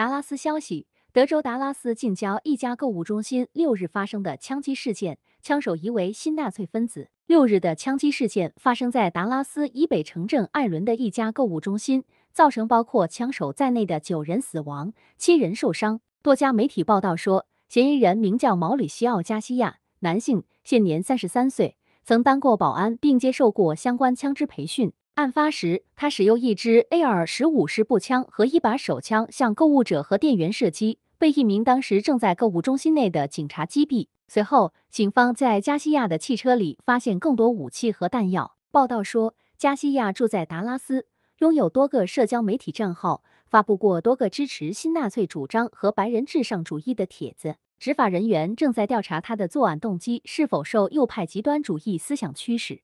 达拉斯消息：德州达拉斯近郊一家购物中心六日发生的枪击事件，枪手疑为新纳粹分子。六日的枪击事件发生在达拉斯以北城镇艾伦的一家购物中心，造成包括枪手在内的九人死亡，七人受伤。多家媒体报道说，嫌疑人名叫毛里西奥·加西亚，男性，现年三十三岁，曾当过保安，并接受过相关枪支培训。案发时，他使用一支 AR-15 式步枪和一把手枪向购物者和店员射击，被一名当时正在购物中心内的警察击毙。随后，警方在加西亚的汽车里发现更多武器和弹药。报道说，加西亚住在达拉斯，拥有多个社交媒体账号，发布过多个支持新纳粹主张和白人至上主义的帖子。执法人员正在调查他的作案动机是否受右派极端主义思想驱使。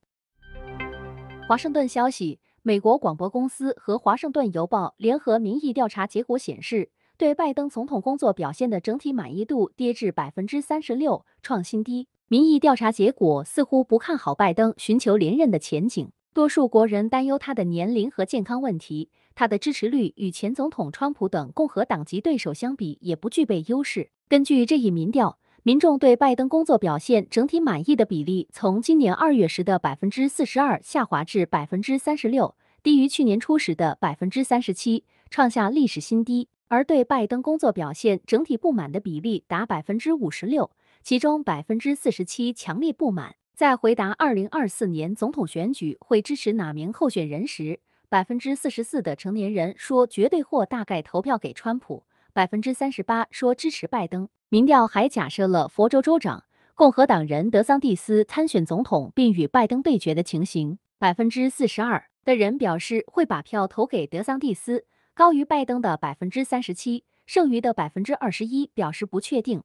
华盛顿消息：美国广播公司和《华盛顿邮报》联合民意调查结果显示，对拜登总统工作表现的整体满意度跌至百分之三十六，创新低。民意调查结果似乎不看好拜登寻求连任的前景，多数国人担忧他的年龄和健康问题。他的支持率与前总统川普等共和党籍对手相比，也不具备优势。根据这一民调。民众对拜登工作表现整体满意的比例从今年二月时的百分之四十二下滑至百分之三十六，低于去年初时的百分之三十七，创下历史新低。而对拜登工作表现整体不满的比例达百分之五十六，其中百分之四十七强烈不满。在回答二零二四年总统选举会支持哪名候选人时，百分之四十四的成年人说绝对或大概投票给川普，百分之三十八说支持拜登。民调还假设了佛州州长共和党人德桑蒂斯参选总统并与拜登对决的情形，百分之四十二的人表示会把票投给德桑蒂斯，高于拜登的百分之三十七，剩余的百分之二十一表示不确定。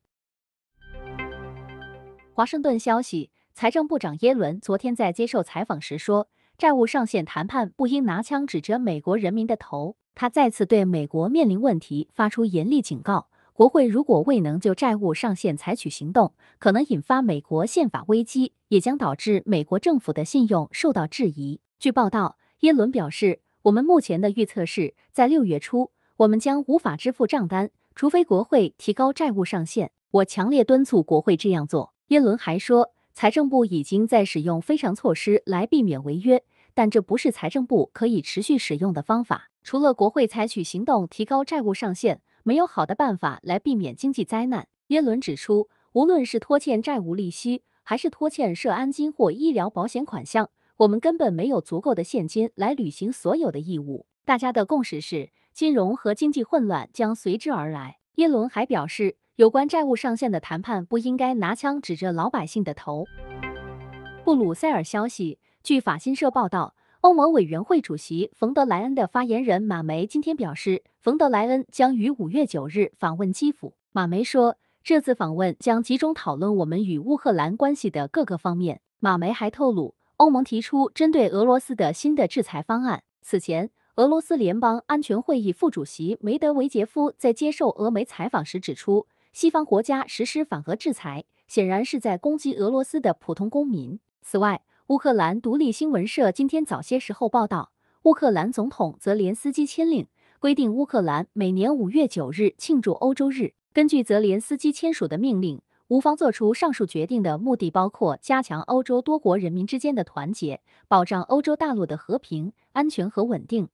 华盛顿消息：财政部长耶伦昨天在接受采访时说，债务上限谈判不应拿枪指着美国人民的头，他再次对美国面临问题发出严厉警告。国会如果未能就债务上限采取行动，可能引发美国宪法危机，也将导致美国政府的信用受到质疑。据报道，耶伦表示：“我们目前的预测是在六月初，我们将无法支付账单，除非国会提高债务上限。我强烈敦促国会这样做。”耶伦还说：“财政部已经在使用非常措施来避免违约，但这不是财政部可以持续使用的方法。除了国会采取行动提高债务上限。”没有好的办法来避免经济灾难，耶伦指出，无论是拖欠债务利息，还是拖欠涉安金或医疗保险款项，我们根本没有足够的现金来履行所有的义务。大家的共识是，金融和经济混乱将随之而来。耶伦还表示，有关债务上限的谈判不应该拿枪指着老百姓的头。布鲁塞尔消息，据法新社报道。欧盟委员会主席冯德莱恩的发言人马梅今天表示，冯德莱恩将于五月九日访问基辅。马梅说，这次访问将集中讨论我们与乌克兰关系的各个方面。马梅还透露，欧盟提出针对俄罗斯的新的制裁方案。此前，俄罗斯联邦安全会议副主席梅德韦杰夫在接受俄媒采访时指出，西方国家实施反俄制裁显然是在攻击俄罗斯的普通公民。此外，乌克兰独立新闻社今天早些时候报道，乌克兰总统泽连斯基签令，规定乌克兰每年五月九日庆祝欧洲日。根据泽连斯基签署的命令，乌方做出上述决定的目的包括加强欧洲多国人民之间的团结，保障欧洲大陆的和平、安全和稳定。